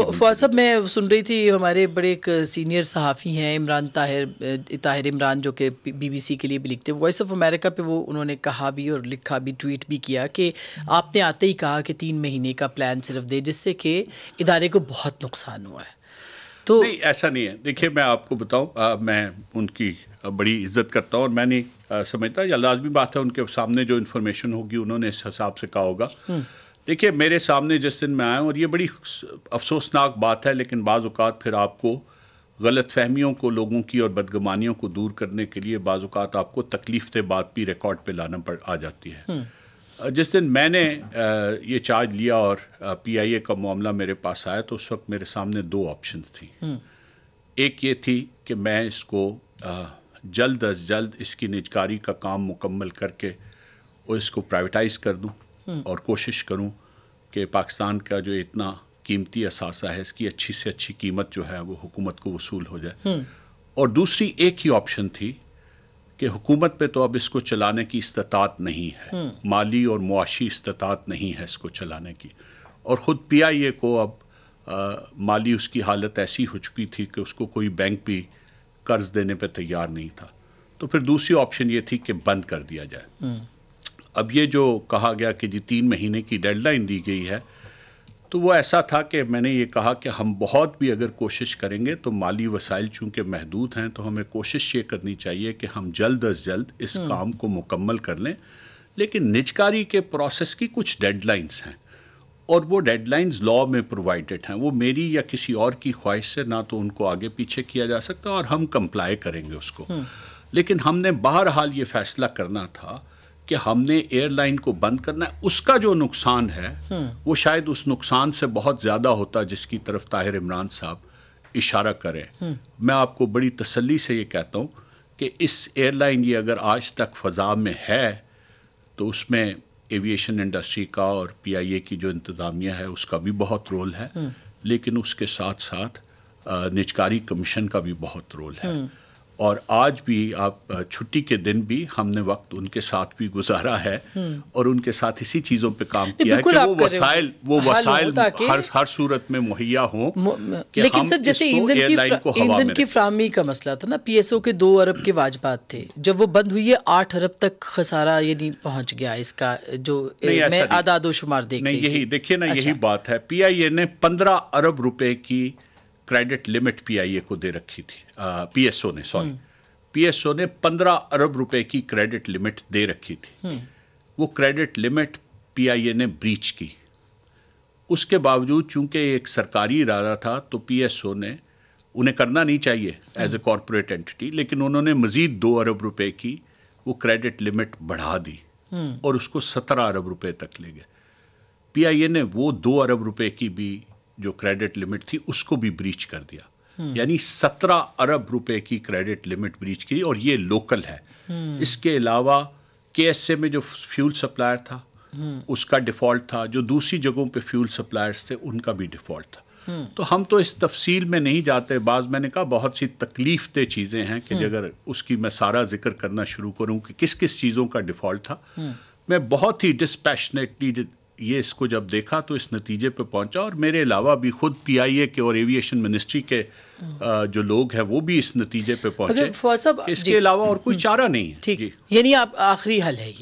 तो फवाद साहब मैं सुन रही थी हमारे बड़े एक सीनियर सहाफ़ी हैं इमरान ताहिर ताहिर इमरान जो कि बीबीसी के लिए भी लिखते हैं वॉइस ऑफ अमेरिका पे वो उन्होंने कहा भी और लिखा भी ट्वीट भी किया कि आपने आते ही कहा कि तीन महीने का प्लान सिर्फ दे जिससे कि इदारे को बहुत नुकसान हुआ है तो नहीं ऐसा नहीं है देखिए मैं आपको बताऊँ मैं उनकी बड़ी इज्जत करता हूँ और मैं नहीं समझता या लाजमी बात है उनके सामने जो इन्फॉर्मेशन होगी उन्होंने इस हिसाब से कहा होगा हम्म। देखिए मेरे सामने जिस दिन मैं आया हूँ और ये बड़ी अफसोसनाक बात है लेकिन बाज़ात फिर आपको गलत फहमियों को लोगों की और बदगमानियों को दूर करने के लिए बाज़ात आपको तकलीफ से बात भी रिकॉर्ड पे लाना पड़ आ जाती है जिस दिन मैंने ये चार्ज लिया और पी आई ए का मामला मेरे पास आया तो उस वक्त मेरे सामने दो ऑप्शन थी एक ये थी कि मैं इसको जल्द अज जल्द इसकी निजकारी का काम मुकम्मल करके और इसको प्राइवेटाइज कर दूँ हम्म। और कोशिश करूं कि पाकिस्तान का जो इतना कीमती असासा है इसकी अच्छी से अच्छी कीमत जो है वो हुकूमत को वसूल हो जाए हम्म। और दूसरी एक ही ऑप्शन थी कि हुकूमत पे तो अब इसको चलाने की इस्तात नहीं है हम्म। माली और मुआशी इस्तात नहीं है इसको चलाने की और ख़ुद पी आई ए को अब आ, माली उसकी हालत ऐसी हो चुकी थी कि उसको कोई बैंक भी कर्ज देने पर तैयार नहीं था तो फिर दूसरी ऑप्शन ये थी कि बंद कर दिया जाए अब ये जो कहा गया कि जी तीन महीने की डेडलाइन दी गई है तो वो ऐसा था कि मैंने ये कहा कि हम बहुत भी अगर कोशिश करेंगे तो माली वसाइल चूँकि महदूद हैं तो हमें कोशिश ये करनी चाहिए कि हम जल्द अज जल्द इस हम्म। काम को मुकम्मल कर लें लेकिन निजकारी के प्रोसेस की कुछ डेडलाइंस हैं और वो डेडलाइंस लॉ में प्रोवाइडेड हैं वो मेरी या किसी और की ख्वाहिश से ना तो उनको आगे पीछे किया जा सकता और हम कंप्लाई करेंगे उसको हम्म। लेकिन हमने बहरहाल ये फ़ैसला करना था कि हमने एयरलाइन को बंद करना है उसका जो नुकसान है हम्म। वो शायद उस नुकसान से बहुत ज़्यादा होता जिसकी तरफ ताहिर इमरान साहब इशारा करें हम्म। मैं आपको बड़ी तसल्ली से ये कहता हूँ कि इस एयरलाइन ये अगर आज तक फ़जा में है तो उसमें एविएशन इंडस्ट्री का और पीआईए की जो इंतज़ामिया है उसका भी बहुत रोल है हम्म। लेकिन उसके साथ साथ निजकारी कमीशन का भी बहुत रोल है और आज भी आप छुट्टी के दिन भी हमने वक्त उनके साथ भी गुजारा है हम्म। और उनके साथ इसी चीज़ों पे काम किया है कि वो वसाइल वो वसाइल हर हर सूरत में मुहैया हो लेकिन सर जैसे ईंधन की ईंधन की फ्रामी का मसला था ना पीएसओ के दो अरब के वाजबात थे जब वो बंद हुई है आठ अरब तक खसारा यानी पहुंच गया इसका जो मैं देख यही देखिए ना यही अच्छा। बात है पी ने पंद्रह अरब रुपए की क्रेडिट लिमिट पीआईए को दे रखी थी पीएसओ ने सॉरी पीएसओ हम्म। ने पंद्रह अरब रुपए की क्रेडिट लिमिट दे रखी थी हम्म। वो क्रेडिट लिमिट पीआईए ने ब्रीच की उसके बावजूद चूंकि एक सरकारी इरादा था तो पीएसओ ने उन्हें करना नहीं चाहिए एज ए कॉरपोरेट एंटिटी लेकिन उन्होंने मजीद दो अरब रुपए की वो क्रेडिट लिमिट बढ़ा दी हम्म। और उसको सत्रह अरब रुपए तक ले गए पीआईए ने वो दो अरब रुपए की भी जो क्रेडिट लिमिट थी उसको भी ब्रीच कर दिया यानी सत्रह अरब रुपए की क्रेडिट लिमिट ब्रीच की और ये लोकल है इसके अलावा के में जो फ्यूल सप्लायर था उसका डिफ़ॉल्ट था जो दूसरी जगहों पे फ्यूल सप्लायर्स थे उनका भी डिफ़ॉल्ट था तो हम तो इस तफसील में नहीं जाते बाज मैंने कहा बहुत सी तकलीफ दे चीज़ें हैं कि अगर उसकी मैं सारा जिक्र करना शुरू करूं कि किस किस चीज़ों का डिफ़ॉल्ट था मैं बहुत ही डिस्पैशनेटली ये इसको जब देखा तो इस नतीजे पे पहुंचा और मेरे अलावा भी खुद पीआईए के और एविएशन मिनिस्ट्री के जो लोग हैं वो भी इस नतीजे पे पहुंचे इसके अलावा और कोई हम्म। चारा नहीं है ठीक यानी आप आखिरी हल है ये